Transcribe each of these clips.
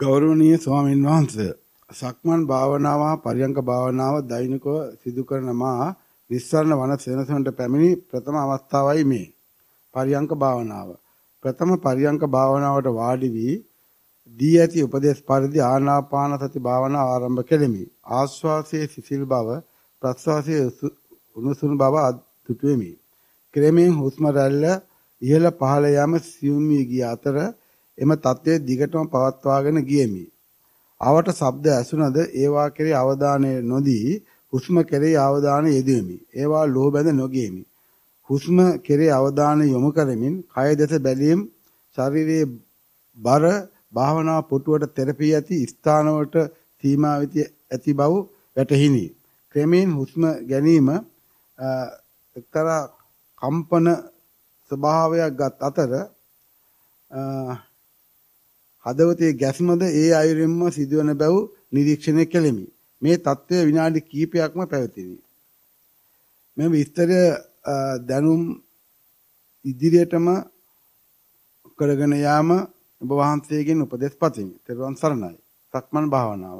ගෞරවනීය ස්වාමීන් වහන්සේ සක්මන් භාවනාව පරියංග භාවනාව දෛනිකව සිදු කරන මා නිස්සරණ වන සෙනසුනට පැමිණි ප්‍රථම අවස්ථාවයි මේ පරියංග භාවනාව ප්‍රථම පරියංග භාවනාවට වාඩි වී දී ඇති උපදේශ පරිදි ආනාපාන සති භාවනාව ආරම්භ කෙලිමි ආස්වාසයේ සිසිල් බව ප්‍රස්වාසයේ උණුසුම් බව අත්දුටුවෙමි ක්‍රමයෙන් හුස්ම රැල්ල ඉහළ පහළ යාම සියුම් වී ගිය අතර එම தત્ත්වය දිගටම පවත්වාගෙන ගියමි. ආවට ශබ්ද ඇසුනද ඒවා කෙරේ අවධානය නොදී හුස්ම කෙරේ අවධානය යෙදෙමි. ඒවා ලෝ බැඳ නොගෙමි. හුස්ම කෙරේ අවධානය යොමු කරමින් කය දෙස බැලීම් ශරීරයේ බර භාවනා පුටුවට තෙරපී ඇති ස්ථානවලට සීමා ඇති බව වැටහිනි. ක්‍රමෙන් හුස්ම ගැනීම එක්තරා කම්පන ස්වභාවයක් ගත් අතර හදවතේ ගැස්මද ඒ අයුරින්ම සිදුවන බැව් නිරීක්ෂණය කෙලිමි. මේ தত্ত্বය විනාඩි කිහිපයක්ම පැවතිනි. මෙම විස්තරය දැනුම් ඉදිරියටම කරගෙන යාම ඔබ වහන්සේගෙන් උපදෙස් පතමි. තෙරුවන් සරණයි. සක්මන් භාවනාව.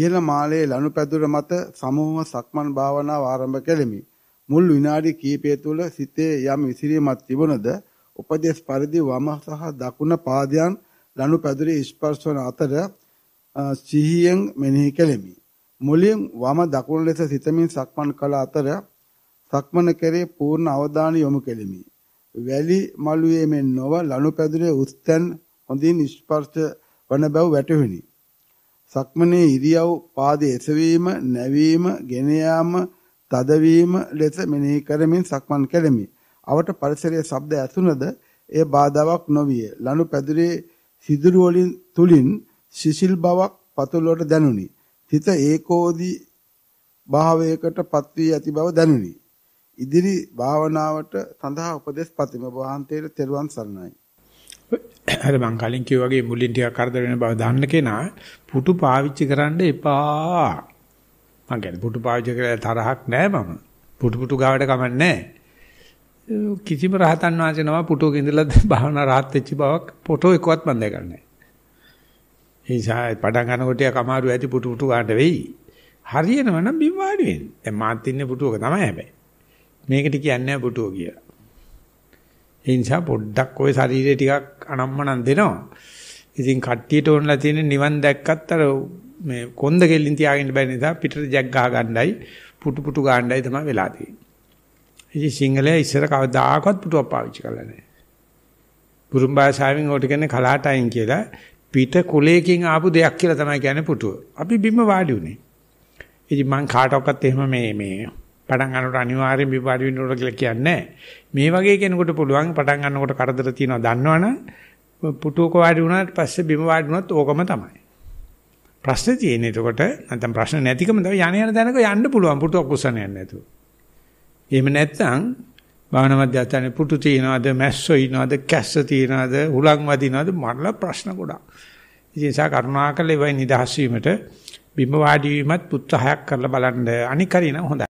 ඉහළ මාලයේ ලනුපැදුර මත සමූහ සක්මන් භාවනාව ආරම්භ කෙලිමි. මුල් විනාඩි කිහිපය තුළ සිතේ යම් විසිරීමක් තිබුණද උපදේශ පරිදි වම සහ දකුණ පාදයන් ලනු පැදුරේ ස්පර්ශ වන අතර සිහියෙන් මෙනෙහි කෙලෙමි. මුලින් වම දකුණු ලෙස සිතමින් සක්මන් කළ අතර සක්මන කෙරේ පූර්ණ අවධානය යොමු කෙලෙමි. වැලි මළුවේ මෙන් නොව ලනු පැදුරේ උස්තැන් හොඳින් ස්පර්ශ වන බව වැටහුණි. සක්මනේ ඉරියව් පාදයේ එසවීම, නැවීම, ගෙන යාම, තදවීම ලෙස මෙනෙහි කරමින් සක්මන් කෙලෙමි. අවට පරිසරයේ ශබ්ද ඇසුනද එය බාධාවක් නොවිය. ලනු පැදුරේ සිදුරු වලින් තුලින් සිසිල් බවක් පතුලට දැනුනි. හිත ඒකෝදි භාවයකට පත් වී ඇති බව දැනුනි. ඉදිරි භාවනාවට සඳහා උපදෙස් පතමි. ඔබ වහන්සේට තෙරුවන් සරණයි. අර මං කලින් කිව්වා වගේ මුලින් ටිකක් කරදර වෙන බව දාන්න කෙනා පුටු පාවිච්චි කරන්න එපා. මං කියන්නේ පුටු පාවිච්චි කරලා තරහක් නෑ මම. පුටු පුටු ගාවට කමන්නේ නෑ. කිසිම රහතන් වහන්සේ නම පුටුවක ඉඳලා භාවනා rahat වෙච්ච බවක් ෆොටෝ එකවත් මම දැකන්නේ නැහැ. ඒ නිසා පටන් ගන්නකොට යක් අමාරු ඇති පුටු පුටු ගන්න වෙයි. හරියනවා නම් බිම් වාඩි වෙන්න. දැන් මාත් ඉන්නේ පුටුවක තමයි හැබැයි. මේකට කියන්නේ පුටුව කියලා. ඒ නිසා පොඩ්ඩක් ওই ශරීරය ටිකක් අනම්මනම් දෙනවා. ඉතින් කට්ටියට ඕනලා තියෙන නිවන් දැක්කත් අර මේ කොන්ද කෙල්ලින් තියාගෙන බැරි නිසා පිටට ජැක් ගහ ගන්නයි පුටු පුටු ගන්නයි තමයි වෙලා තියෙන්නේ. ඉතින් සිංහලයේ ඉස්සර කවදාකවත් පුටුවක් පාවිච්චි කරලා නැහැ. බුරුම් භාෂාවෙන් ඕකට කියන්නේ කලාටයින් කියලා පිට කුලයකින් ආපු දෙයක් කියලා තමයි කියන්නේ පුටුව. අපි බිම වාඩි උනේ. ඉතින් මං කාටවත් එහෙම මේ මේ පටන් ගන්නකොට අනිවාර්යෙන් බිම වාඩි වෙන්න ඕන කියලා කියන්නේ නැහැ. මේ වගේ කෙනෙකුට පුළුවන් පටන් ගන්නකොට කරදර තියෙනවා දන්නවනම් පුටුවක වාඩි වුණාට පස්සේ බිම වාඩි වුණත් ඕකම තමයි. ප්‍රශ්නේ තියෙන්නේ එතකොට නැත්නම් ප්‍රශ්න නැතිකම තමයි යانے යන තැනක යන්න පුළුවන් පුටුවක් උස්සන්න යන්නේ නැතුව. එහෙම නැත්නම් භාවනා මධ්‍යස්ථානේ පුටු තියනවාද මැස්සෝ ඉනවාද කැස්ස තියනවාද හුලං වදිනවාද මරලා ප්‍රශ්න ගොඩක්. ඉතින් සා කරුණාකරලා ඉවයි නිදහස් වීමට බිම වාඩි වීමත් උත්සාහයක් කරලා බලන්න අනිකරිනම් හොඳයි.